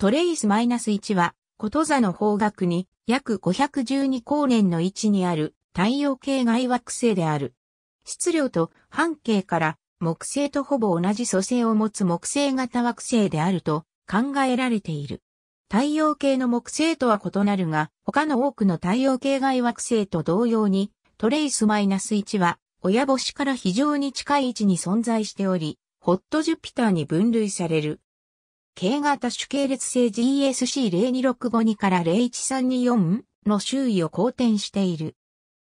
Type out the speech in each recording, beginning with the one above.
トレイス -1 は、こと座の方角に約512光年の位置にある太陽系外惑星である。質量と半径から木星とほぼ同じ素性を持つ木星型惑星であると考えられている。太陽系の木星とは異なるが、他の多くの太陽系外惑星と同様に、トレイス -1 は親星から非常に近い位置に存在しており、ホットジュピターに分類される。K 型主系列性 GSC02652 から01324の周囲を公転している。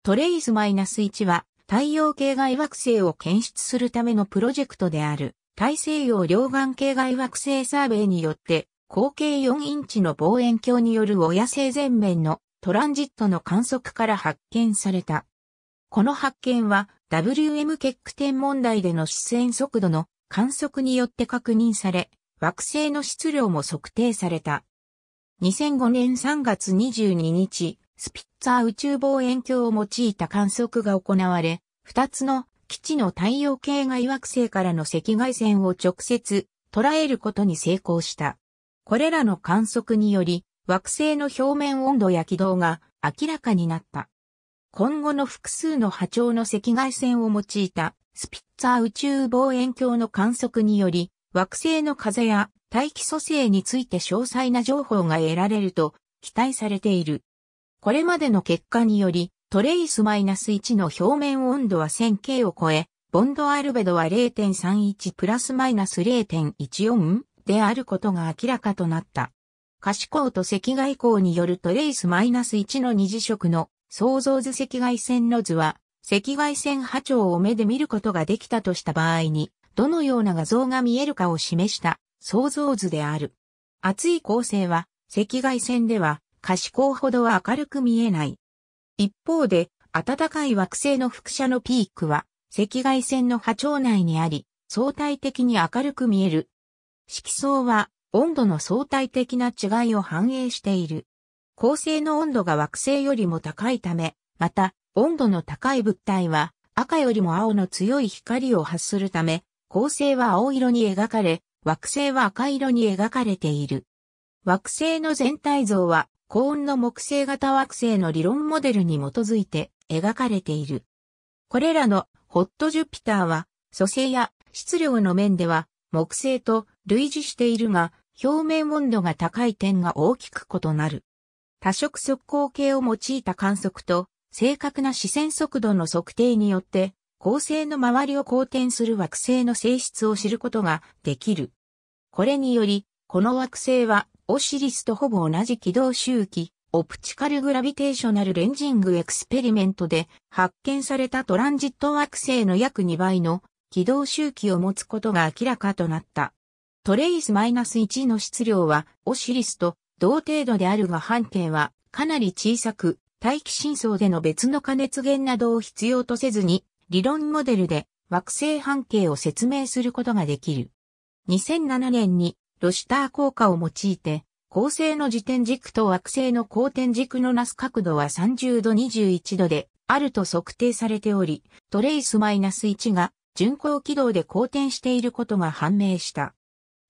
トレイス -1 は太陽系外惑星を検出するためのプロジェクトである大西洋両岸系外惑星サーベイによって口径4インチの望遠鏡による親星全面のトランジットの観測から発見された。この発見は WM 結点問題での視線速度の観測によって確認され、惑星の質量も測定された。2005年3月22日、スピッツァー宇宙望遠鏡を用いた観測が行われ、2つの基地の太陽系外惑星からの赤外線を直接捉えることに成功した。これらの観測により、惑星の表面温度や軌道が明らかになった。今後の複数の波長の赤外線を用いたスピッツァー宇宙望遠鏡の観測により、惑星の風や大気組成について詳細な情報が得られると期待されている。これまでの結果により、トレイスマイナス -1 の表面温度は 1000K を超え、ボンドアルベドは0.31プラスマイナス0.14であることが明らかとなった。可視光と赤外光によるトレイスマイナス -1 の二次色の想像図赤外線の図は赤外線波長を目で見ることができたとした場合にどのような画像が見えるかを示した想像図である。熱い光線は赤外線では可視光ほどは明るく見えない。一方で、暖かい惑星の輻射のピークは赤外線の波長内にあり、相対的に明るく見える。色相は温度の相対的な違いを反映している。恒星の温度が惑星よりも高いため、また温度の高い物体は赤よりも青の強い光を発するため、恒星は青色に描かれ、惑星は赤色に描かれている。惑星の全体像は、高温の木星型惑星の理論モデルに基づいて描かれている。これらのホットジュピターは、素性や質量の面では木星と類似しているが、表面温度が高い点が大きく異なる。多色速光計を用いた観測と、正確な視線速度の測定によって、恒星の周りを公転する惑星の性質を知ることができる。これにより、この惑星はオシリスとほぼ同じ軌道周期、オプチカルグラビテーショナルレンジングエクスペリメントで発見されたトランジット惑星の約2倍の軌道周期を持つことが明らかとなった。トレイス -1 の質量はオシリスと同程度であるが半径はかなり小さく、大気深層での別の加熱源などを必要とせずに理論モデルで惑星半径を説明することができる。2007年にロシター効果を用いて、恒星の自転軸と惑星の公転軸のなす角度は30度21度であると測定されており、トレイス -1 が巡航軌道で公転していることが判明した。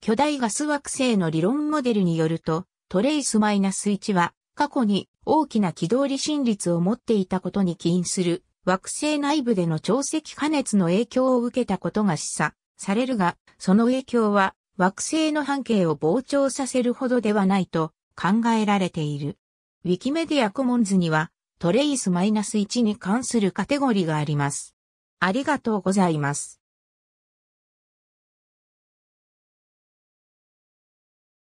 巨大ガス惑星の理論モデルによると、トレイス -1 は過去に大きな軌道離心率を持っていたことに起因する惑星内部での潮汐加熱の影響を受けたことが示唆されるが、その影響は惑星の半径を膨張させるほどではないと考えられている。ウィキメディアコモンズにはトレイス -1 に関するカテゴリーがあります。ありがとうございます。